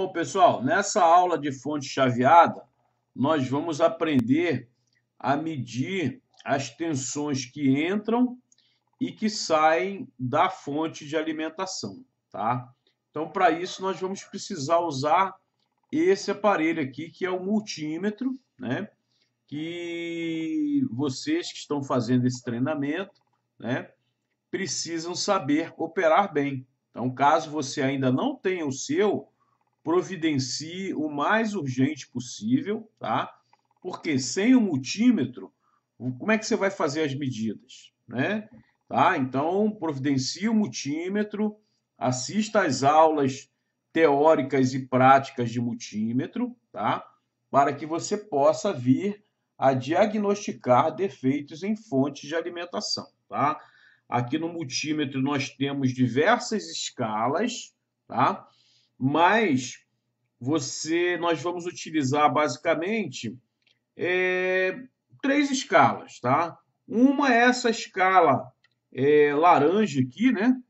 Bom, pessoal, nessa aula de fonte chaveada, nós vamos aprender a medir as tensões que entram e que saem da fonte de alimentação, tá? Então, para isso, nós vamos precisar usar esse aparelho aqui, que é o multímetro, né? Que vocês que estão fazendo esse treinamento, né? Precisam saber operar bem. Então, caso você ainda não tenha o seu, providencie o mais urgente possível, tá? Porque sem o multímetro, como é que você vai fazer as medidas, né? Tá? Então, providencie o multímetro, assista às aulas teóricas e práticas de multímetro, tá? Para que você possa vir a diagnosticar defeitos em fontes de alimentação, tá? Aqui no multímetro nós temos diversas escalas, tá? mas você, nós vamos utilizar basicamente é, três escalas, tá? Uma é essa escala é, laranja aqui, né?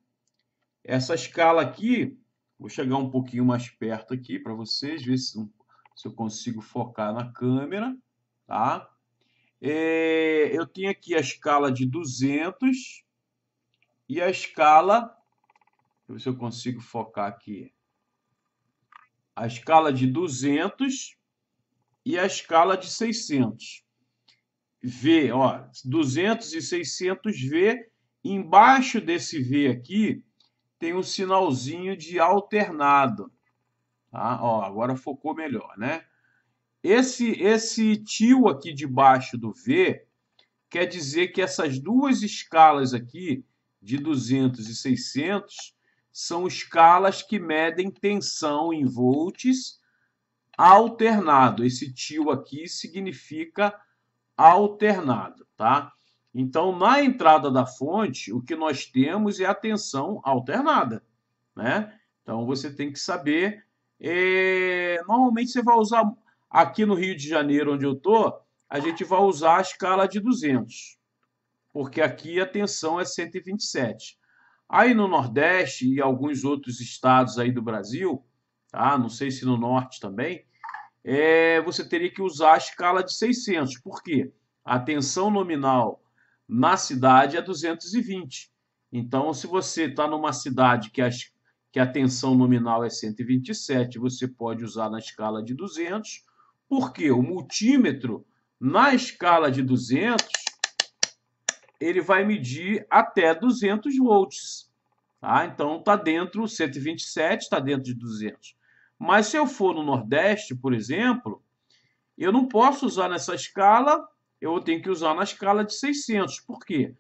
Essa escala aqui, vou chegar um pouquinho mais perto aqui para vocês, ver se, se eu consigo focar na câmera, tá? É, eu tenho aqui a escala de 200 e a escala, deixa eu ver se eu consigo focar aqui, a escala de 200 e a escala de 600. V, ó, 200 e 600 V. Embaixo desse V aqui tem um sinalzinho de alternado. Tá? Ó, agora focou melhor, né? Esse, esse tio aqui debaixo do V quer dizer que essas duas escalas aqui, de 200 e 600, são escalas que medem tensão em volts alternado. Esse tio aqui significa alternado, tá? Então, na entrada da fonte, o que nós temos é a tensão alternada, né? Então, você tem que saber... É... Normalmente, você vai usar... Aqui no Rio de Janeiro, onde eu estou, a gente vai usar a escala de 200, porque aqui a tensão é 127. Aí no Nordeste e alguns outros estados aí do Brasil, tá? não sei se no Norte também, é, você teria que usar a escala de 600. Por quê? A tensão nominal na cidade é 220. Então, se você está numa cidade que a, que a tensão nominal é 127, você pode usar na escala de 200, porque o multímetro na escala de 200 ele vai medir até 200 volts. Tá? Então, está dentro, 127 está dentro de 200. Mas se eu for no Nordeste, por exemplo, eu não posso usar nessa escala, eu tenho que usar na escala de 600. Por quê?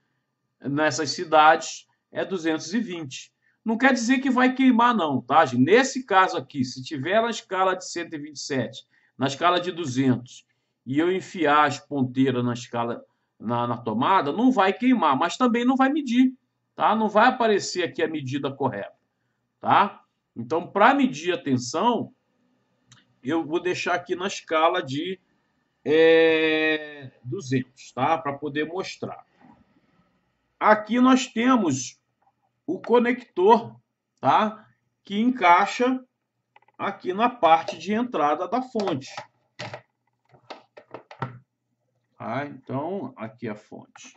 Nessas cidades é 220. Não quer dizer que vai queimar, não, tá? Nesse caso aqui, se tiver na escala de 127, na escala de 200, e eu enfiar as ponteiras na escala na, na tomada, não vai queimar, mas também não vai medir, tá? Não vai aparecer aqui a medida correta, tá? Então, para medir a tensão, eu vou deixar aqui na escala de é, 200, tá? Para poder mostrar. Aqui nós temos o conector, tá? Que encaixa aqui na parte de entrada da fonte. Tá? Então, aqui é a fonte.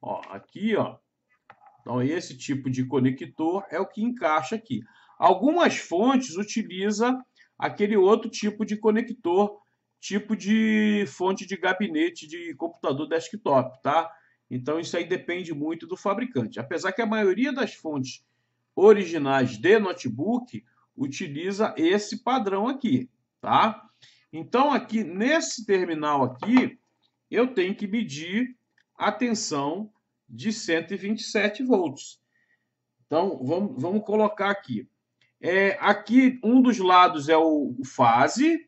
Ó, aqui, ó. Então, esse tipo de conector é o que encaixa aqui. Algumas fontes utilizam aquele outro tipo de conector, tipo de fonte de gabinete de computador desktop, tá? Então, isso aí depende muito do fabricante. Apesar que a maioria das fontes originais de notebook utiliza esse padrão aqui, tá? Então, aqui nesse terminal aqui, eu tenho que medir a tensão de 127 volts. Então, vamos, vamos colocar aqui. É, aqui, um dos lados é o, o fase,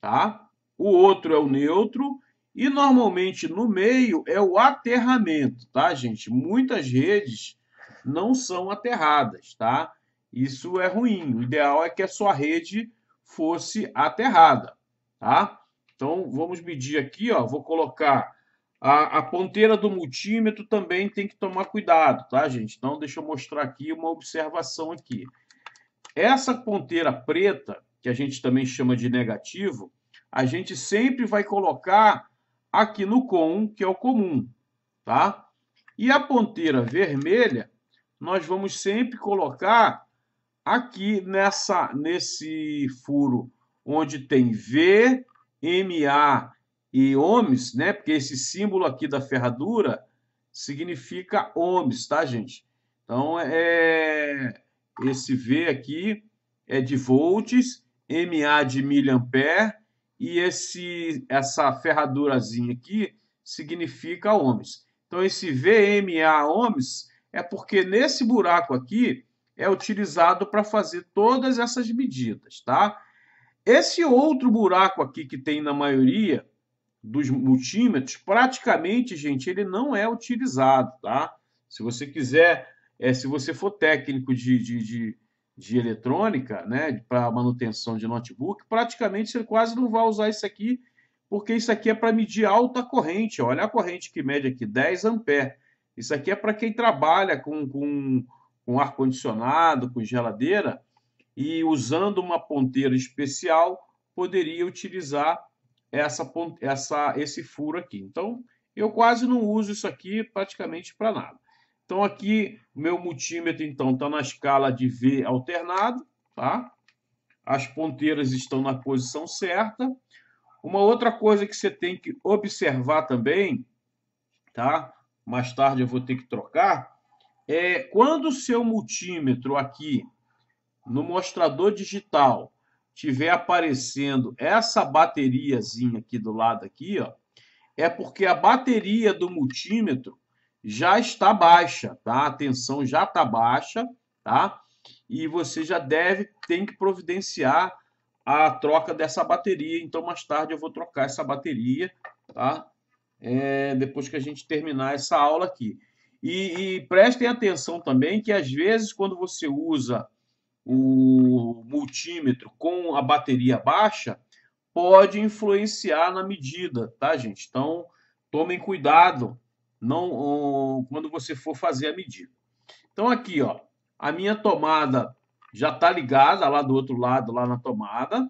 tá? O outro é o neutro. E, normalmente, no meio é o aterramento, tá, gente? Muitas redes não são aterradas, tá? Isso é ruim. O ideal é que a sua rede fosse aterrada, tá? Então, vamos medir aqui, ó, vou colocar a, a, ponteira do multímetro também tem que tomar cuidado, tá, gente? Então, deixa eu mostrar aqui uma observação aqui. Essa ponteira preta, que a gente também chama de negativo, a gente sempre vai colocar aqui no com, que é o comum, tá? E a ponteira vermelha, nós vamos sempre colocar aqui nessa, nesse furo onde tem V, MA e ohms, né? Porque esse símbolo aqui da ferradura significa ohms, tá, gente? Então, é... esse V aqui é de volts, MA de miliampere, e esse, essa ferradurazinha aqui significa ohms. Então, esse VMA ohms é porque nesse buraco aqui é utilizado para fazer todas essas medidas, tá? Esse outro buraco aqui que tem na maioria dos multímetros, praticamente, gente, ele não é utilizado, tá? Se você quiser, é, se você for técnico de, de, de, de eletrônica, né, para manutenção de notebook, praticamente você quase não vai usar isso aqui, porque isso aqui é para medir alta corrente. Olha a corrente que mede aqui, 10 ampere. Isso aqui é para quem trabalha com, com, com ar-condicionado, com geladeira, e, usando uma ponteira especial, poderia utilizar essa, essa, esse furo aqui. Então, eu quase não uso isso aqui praticamente para nada. Então, aqui, meu multímetro, então, está na escala de V alternado, tá? As ponteiras estão na posição certa. Uma outra coisa que você tem que observar também, tá? Mais tarde eu vou ter que trocar, é quando o seu multímetro aqui no mostrador digital tiver aparecendo essa bateriazinha aqui do lado aqui, ó, é porque a bateria do multímetro já está baixa, tá? A tensão já está baixa, tá? E você já deve, tem que providenciar a troca dessa bateria. Então, mais tarde eu vou trocar essa bateria, tá? É, depois que a gente terminar essa aula aqui. E, e prestem atenção também que às vezes quando você usa o multímetro com a bateria baixa pode influenciar na medida, tá, gente? Então, tomem cuidado não quando você for fazer a medida. Então aqui, ó, a minha tomada já está ligada lá do outro lado, lá na tomada.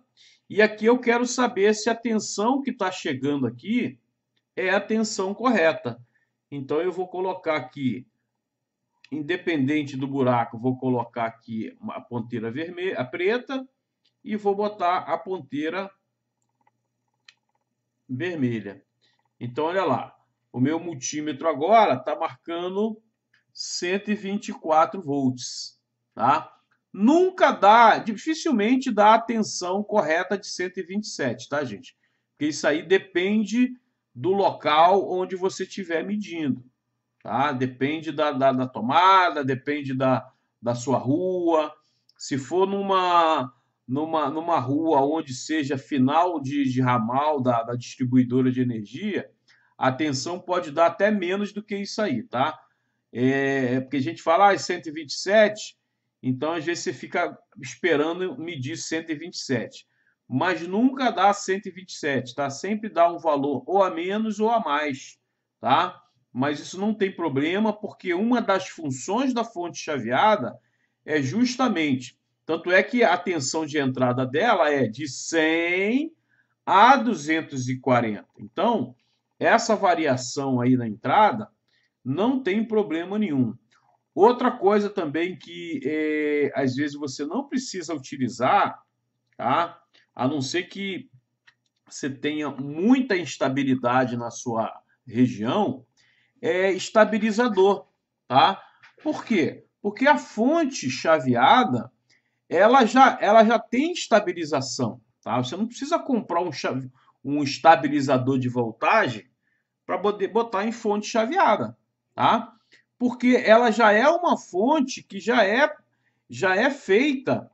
E aqui eu quero saber se a tensão que está chegando aqui é a tensão correta. Então eu vou colocar aqui independente do buraco, vou colocar aqui a ponteira vermelha, a preta, e vou botar a ponteira vermelha. Então, olha lá, o meu multímetro agora está marcando 124 volts, tá? Nunca dá, dificilmente dá a tensão correta de 127, tá, gente? Porque isso aí depende do local onde você estiver medindo. Tá? Depende da, da, da tomada, depende da, da sua rua. Se for numa, numa, numa rua onde seja final de, de ramal da, da distribuidora de energia, a tensão pode dar até menos do que isso aí, tá? É, é porque a gente fala, ah, é 127, então às vezes você fica esperando medir 127. Mas nunca dá 127, tá? Sempre dá um valor ou a menos ou a mais, tá? mas isso não tem problema, porque uma das funções da fonte chaveada é justamente, tanto é que a tensão de entrada dela é de 100 a 240. Então, essa variação aí na entrada não tem problema nenhum. Outra coisa também que é, às vezes você não precisa utilizar, tá? a não ser que você tenha muita instabilidade na sua região, é, estabilizador, tá? Por quê? Porque a fonte chaveada, ela já, ela já tem estabilização, tá? Você não precisa comprar um, chave, um estabilizador de voltagem para poder botar em fonte chaveada, tá? Porque ela já é uma fonte que já é já é feita,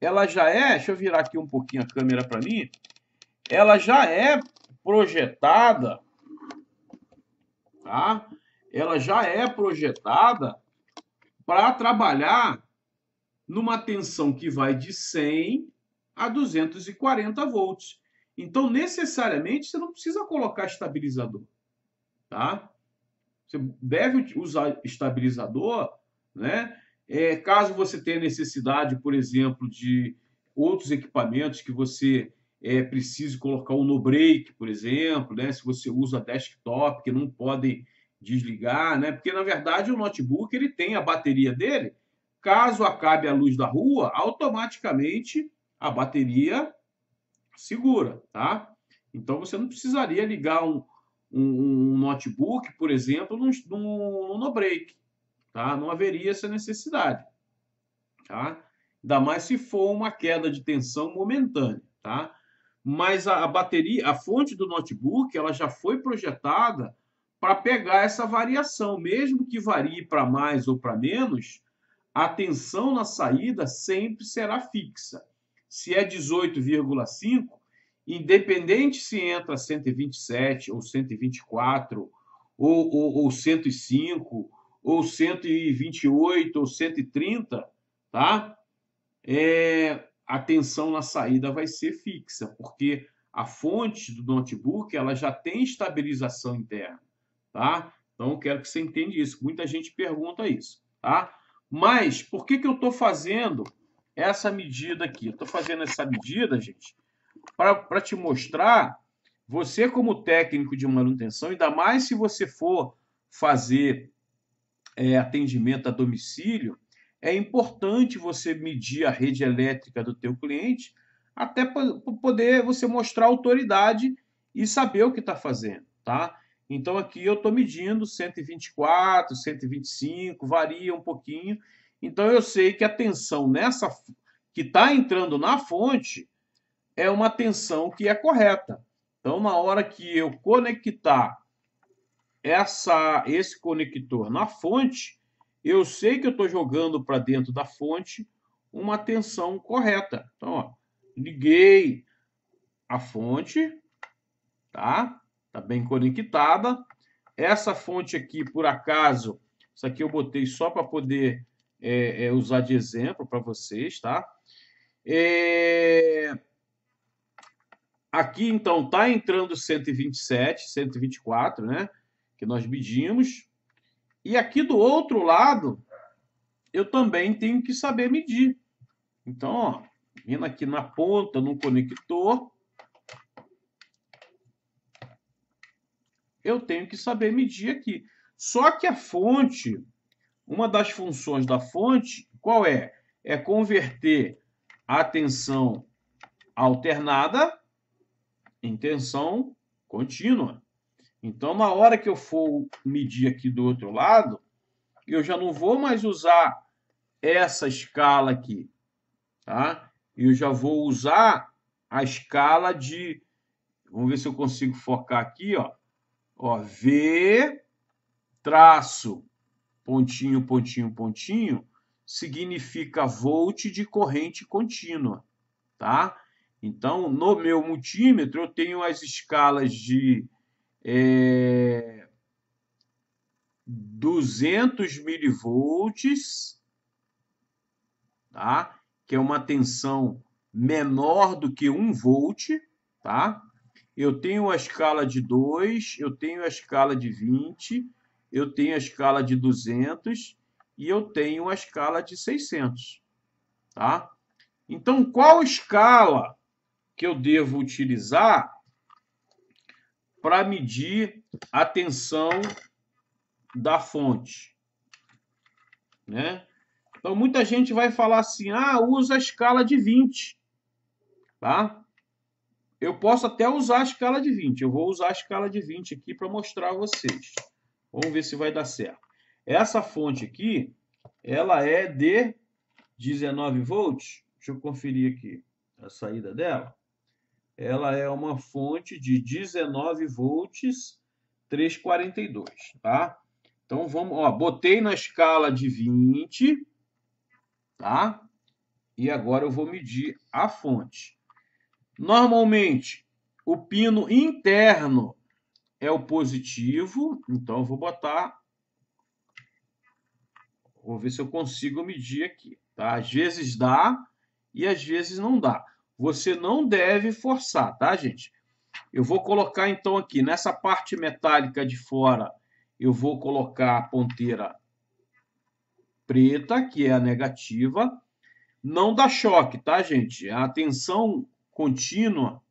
ela já é, deixa eu virar aqui um pouquinho a câmera para mim, ela já é projetada tá? Ela já é projetada para trabalhar numa tensão que vai de 100 a 240 volts. Então, necessariamente, você não precisa colocar estabilizador, tá? Você deve usar estabilizador, né? É, caso você tenha necessidade, por exemplo, de outros equipamentos que você é preciso colocar o um no-break, por exemplo, né? se você usa desktop, que não podem desligar, né? porque, na verdade, o notebook ele tem a bateria dele. Caso acabe a luz da rua, automaticamente a bateria segura, tá? Então, você não precisaria ligar um, um, um notebook, por exemplo, no, no, no break, tá? Não haveria essa necessidade, tá? Ainda mais se for uma queda de tensão momentânea, tá? mas a, bateria, a fonte do notebook, ela já foi projetada para pegar essa variação, mesmo que varie para mais ou para menos, a tensão na saída sempre será fixa. Se é 18,5, independente se entra 127 ou 124 ou, ou, ou 105 ou 128 ou 130, tá? É, a tensão na saída vai ser fixa, porque a fonte do notebook ela já tem estabilização interna, tá? Então, quero que você entenda isso. Muita gente pergunta isso, tá? Mas, por que, que eu estou fazendo essa medida aqui? estou fazendo essa medida, gente, para te mostrar, você como técnico de manutenção, ainda mais se você for fazer é, atendimento a domicílio, é importante você medir a rede elétrica do teu cliente até para poder você mostrar autoridade e saber o que está fazendo, tá? Então aqui eu estou medindo 124, 125, varia um pouquinho. Então eu sei que a tensão nessa que está entrando na fonte é uma tensão que é correta. Então na hora que eu conectar essa esse conector na fonte, eu sei que eu estou jogando para dentro da fonte uma tensão correta. Então, ó, liguei a fonte, tá? Tá bem conectada. Essa fonte aqui, por acaso, isso aqui eu botei só para poder é, é, usar de exemplo para vocês, tá? É... Aqui, então, tá entrando 127, 124, né? Que nós medimos. E aqui do outro lado, eu também tenho que saber medir. Então, ó, vindo aqui na ponta, no conector, eu tenho que saber medir aqui. Só que a fonte, uma das funções da fonte, qual é? É converter a tensão alternada em tensão contínua. Então, na hora que eu for medir aqui do outro lado, eu já não vou mais usar essa escala aqui, tá? Eu já vou usar a escala de... Vamos ver se eu consigo focar aqui, ó. Ó, V, traço, pontinho, pontinho, pontinho, significa volt de corrente contínua, tá? Então, no meu multímetro, eu tenho as escalas de é, 200 milivolts, tá? que é uma tensão menor do que 1 volt, tá? Eu tenho a escala de 2, eu tenho a escala de 20, eu tenho a escala de 200 e eu tenho a escala de 600, tá? Então, qual escala que eu devo utilizar para medir a tensão da fonte, né? Então muita gente vai falar assim: "Ah, usa a escala de 20". Tá? Eu posso até usar a escala de 20. Eu vou usar a escala de 20 aqui para mostrar a vocês. Vamos ver se vai dar certo. Essa fonte aqui, ela é de 19 volts. Deixa eu conferir aqui a saída dela ela é uma fonte de 19 volts 342, tá? Então vamos, ó, botei na escala de 20, tá? E agora eu vou medir a fonte. Normalmente, o pino interno é o positivo, então eu vou botar Vou ver se eu consigo medir aqui, tá? Às vezes dá e às vezes não dá você não deve forçar, tá, gente? Eu vou colocar, então, aqui nessa parte metálica de fora, eu vou colocar a ponteira preta, que é a negativa. Não dá choque, tá, gente? É a tensão contínua,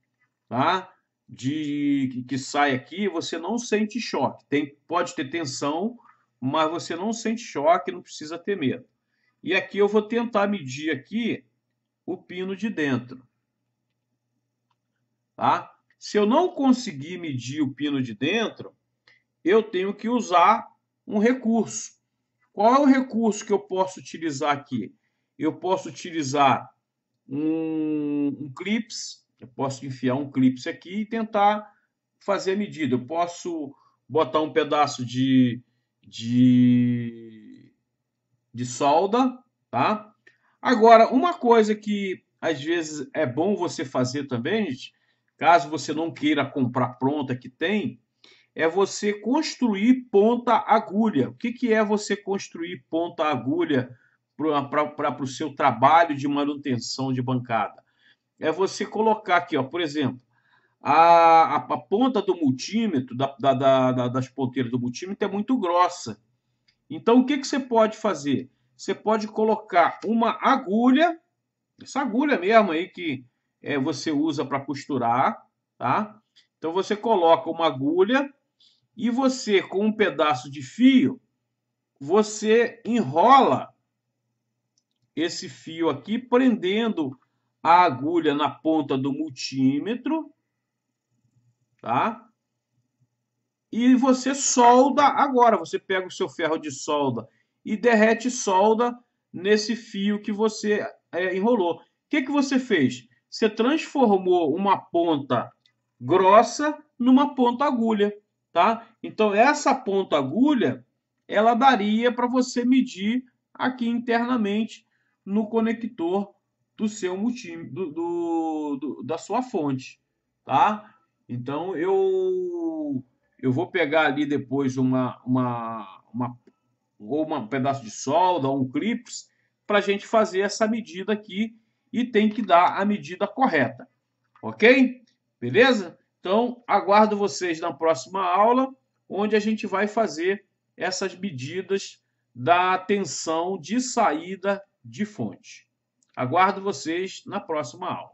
tá? De que sai aqui, você não sente choque. Tem, pode ter tensão, mas você não sente choque, não precisa ter medo. E aqui eu vou tentar medir aqui o pino de dentro. Tá? Se eu não conseguir medir o pino de dentro, eu tenho que usar um recurso. Qual é o recurso que eu posso utilizar aqui? Eu posso utilizar um, um clips, eu posso enfiar um clips aqui e tentar fazer a medida. Eu posso botar um pedaço de, de, de solda, tá? Agora, uma coisa que às vezes é bom você fazer também, gente, caso você não queira comprar pronta que tem, é você construir ponta agulha. O que, que é você construir ponta agulha para o seu trabalho de manutenção de bancada? É você colocar aqui, ó, por exemplo, a, a, a ponta do multímetro, da, da, da, das ponteiras do multímetro, é muito grossa. Então, o que, que você pode fazer? Você pode colocar uma agulha, essa agulha mesmo aí que é, você usa para costurar, tá? Então você coloca uma agulha e você com um pedaço de fio você enrola esse fio aqui prendendo a agulha na ponta do multímetro, tá? E você solda agora, você pega o seu ferro de solda e derrete solda nesse fio que você é, enrolou. O que, que você fez? Você transformou uma ponta grossa numa ponta agulha, tá? Então essa ponta agulha, ela daria para você medir aqui internamente no conector do seu multim, do, do, do, da sua fonte, tá? Então eu eu vou pegar ali depois uma uma, uma ou um pedaço de solda, um clips, para a gente fazer essa medida aqui e tem que dar a medida correta. Ok? Beleza? Então, aguardo vocês na próxima aula, onde a gente vai fazer essas medidas da tensão de saída de fonte. Aguardo vocês na próxima aula.